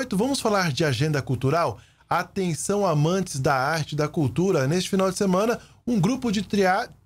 8. Vamos falar de agenda cultural? Atenção amantes da arte e da cultura. Neste final de semana, um grupo de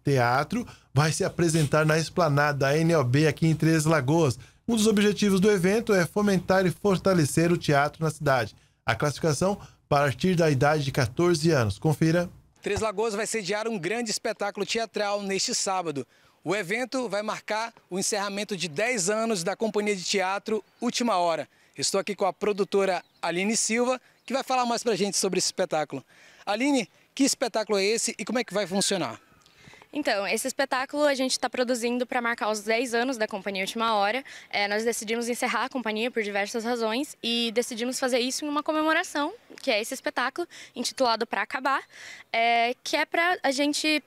teatro vai se apresentar na esplanada NOB aqui em Três Lagoas. Um dos objetivos do evento é fomentar e fortalecer o teatro na cidade. A classificação a partir da idade de 14 anos. Confira. Três Lagoas vai sediar um grande espetáculo teatral neste sábado. O evento vai marcar o encerramento de 10 anos da companhia de teatro Última Hora. Estou aqui com a produtora Aline Silva, que vai falar mais pra gente sobre esse espetáculo. Aline, que espetáculo é esse e como é que vai funcionar? Então, esse espetáculo a gente está produzindo para marcar os 10 anos da Companhia Última Hora. É, nós decidimos encerrar a companhia por diversas razões e decidimos fazer isso em uma comemoração, que é esse espetáculo, intitulado Para Acabar, é, que é para a gente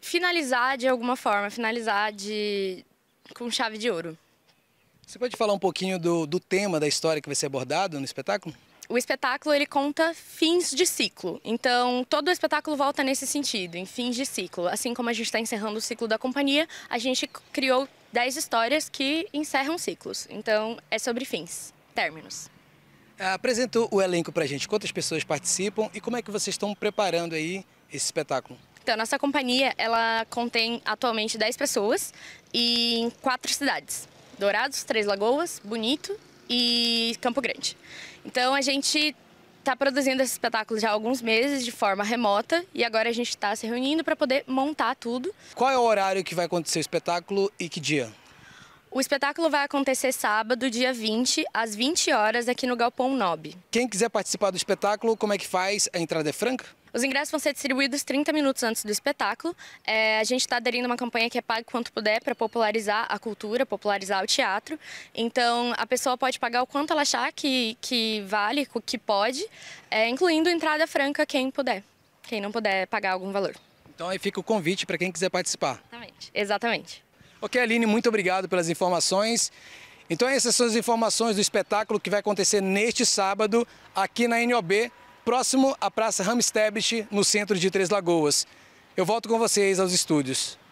finalizar de alguma forma, finalizar de, com chave de ouro. Você pode falar um pouquinho do, do tema da história que vai ser abordado no espetáculo? O espetáculo ele conta fins de ciclo, então todo o espetáculo volta nesse sentido, em fins de ciclo. Assim como a gente está encerrando o ciclo da companhia, a gente criou 10 histórias que encerram ciclos. Então é sobre fins, términos. Ah, apresenta o elenco para a gente, quantas pessoas participam e como é que vocês estão preparando aí esse espetáculo? Então, nossa companhia, ela contém atualmente 10 pessoas e em quatro cidades. Dourados, Três Lagoas, Bonito e Campo Grande. Então a gente está produzindo esse espetáculo já há alguns meses de forma remota e agora a gente está se reunindo para poder montar tudo. Qual é o horário que vai acontecer o espetáculo e que dia? O espetáculo vai acontecer sábado, dia 20, às 20 horas, aqui no Galpão Nob. Quem quiser participar do espetáculo, como é que faz? A entrada é franca? Os ingressos vão ser distribuídos 30 minutos antes do espetáculo. É, a gente está aderindo a uma campanha que é pague quanto puder para popularizar a cultura, popularizar o teatro. Então, a pessoa pode pagar o quanto ela achar que, que vale, que pode, é, incluindo entrada franca quem puder, quem não puder pagar algum valor. Então aí fica o convite para quem quiser participar. Exatamente, exatamente. Ok, Aline, muito obrigado pelas informações. Então essas são as informações do espetáculo que vai acontecer neste sábado aqui na NOB, próximo à Praça Ramstedt, no centro de Três Lagoas. Eu volto com vocês aos estúdios.